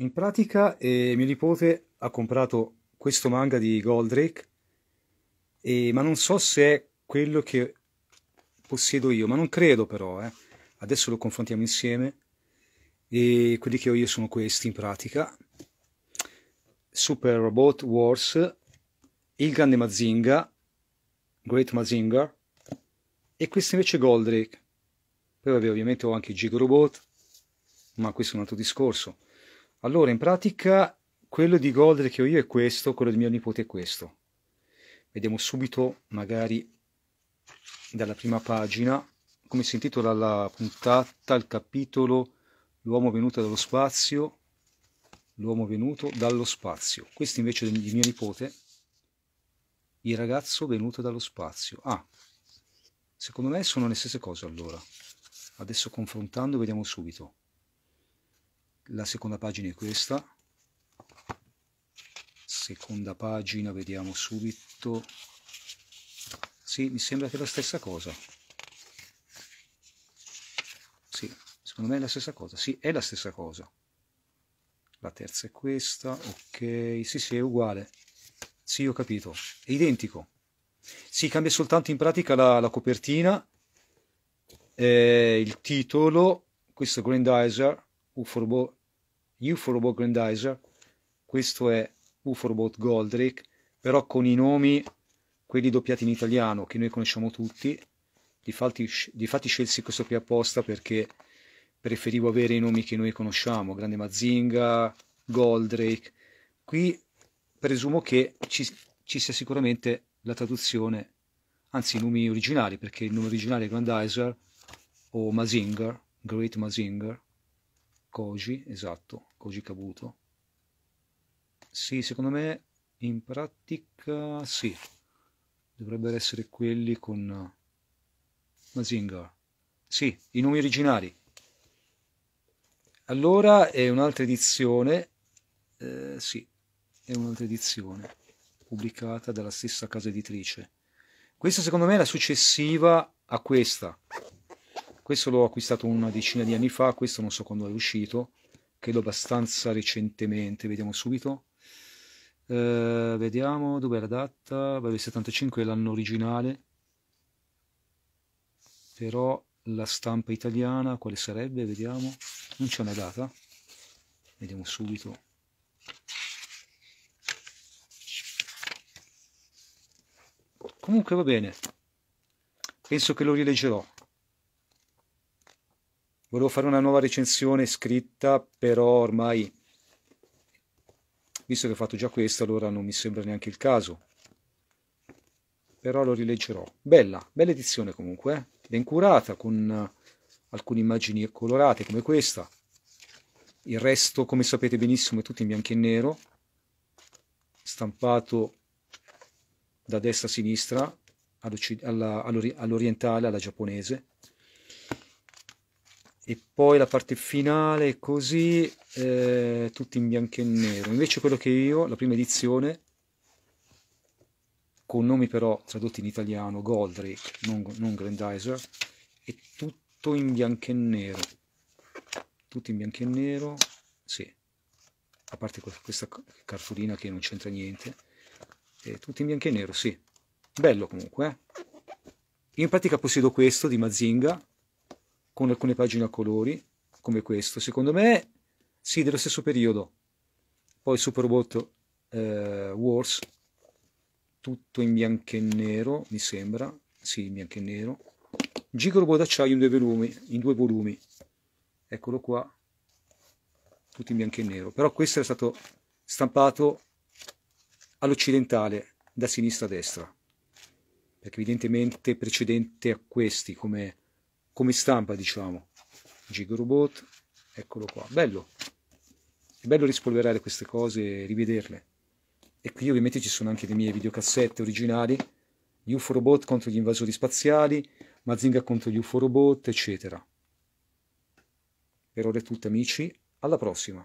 In pratica eh, mio nipote ha comprato questo manga di Goldrake, eh, ma non so se è quello che possiedo io, ma non credo però, eh. adesso lo confrontiamo insieme, e quelli che ho io sono questi in pratica, Super Robot Wars, Il Grande Mazinga, Great Mazinga, e questo invece è Goldrake, poi vabbè ovviamente ho anche Gigo Robot, ma questo è un altro discorso. Allora, in pratica, quello di Gold che ho io è questo, quello di mio nipote è questo. Vediamo subito, magari dalla prima pagina, come si intitola la puntata, il capitolo L'uomo venuto dallo spazio, l'uomo venuto dallo spazio. Questo invece di mio nipote, il ragazzo venuto dallo spazio. Ah, secondo me sono le stesse cose allora. Adesso confrontando vediamo subito la seconda pagina è questa seconda pagina vediamo subito sì mi sembra che è la stessa cosa sì secondo me è la stessa cosa sì è la stessa cosa la terza è questa ok sì sì è uguale sì ho capito è identico si cambia soltanto in pratica la, la copertina eh, il titolo questo è Grandizer Ufo UFO Grandizer, questo è UFO Goldrake, però con i nomi, quelli doppiati in italiano, che noi conosciamo tutti, difatti, difatti scelsi questo qui apposta perché preferivo avere i nomi che noi conosciamo, Grande Mazinga, Goldrake, qui presumo che ci, ci sia sicuramente la traduzione, anzi i nomi originali, perché il nome originale è Grandizer o Mazinger, Great Mazinger, Koji, esatto, Koji Kabuto. Sì, secondo me in pratica sì. Dovrebbero essere quelli con eh, Mazinger. Sì, i nomi originali. Allora è un'altra edizione, eh, sì, è un'altra edizione pubblicata dalla stessa casa editrice. Questa secondo me è la successiva a questa. Questo l'ho acquistato una decina di anni fa, questo non so quando è uscito, credo abbastanza recentemente, vediamo subito. Eh, vediamo dove è la data, vabbè il 75 è l'anno originale, però la stampa italiana quale sarebbe? Vediamo, non c'è una data, vediamo subito. Comunque va bene, penso che lo rileggerò volevo fare una nuova recensione scritta, però ormai, visto che ho fatto già questa, allora non mi sembra neanche il caso. Però lo rileggerò. Bella, bella edizione comunque, eh. ben curata, con alcune immagini colorate come questa. Il resto, come sapete benissimo, è tutto in bianco e nero, stampato da destra a sinistra, all'orientale, alla giapponese e poi la parte finale così, eh, tutti in bianco e nero. Invece quello che io, la prima edizione, con nomi però tradotti in italiano, Goldrake, non, non Grandizer, è tutto in bianco e nero. Tutto in bianco e nero, sì, a parte questa cartolina che non c'entra niente. È tutto in bianco e nero, sì. Bello comunque, eh? in pratica possiedo questo di Mazinga, con alcune pagine a colori, come questo. Secondo me, sì, dello stesso periodo. Poi Superbot eh, Wars, tutto in bianco e nero, mi sembra. Sì, in bianco e nero. Gigolo d'acciaio in due volumi, in due volumi. Eccolo qua, tutto in bianco e nero. Però questo era stato stampato all'occidentale, da sinistra a destra, perché evidentemente precedente a questi, come come stampa diciamo Gigorobot eccolo qua bello è bello rispolverare queste cose e rivederle e qui ovviamente ci sono anche le mie videocassette originali gli UFO robot contro gli invasori spaziali Mazinga contro gli UFO robot eccetera per ora è tutto amici alla prossima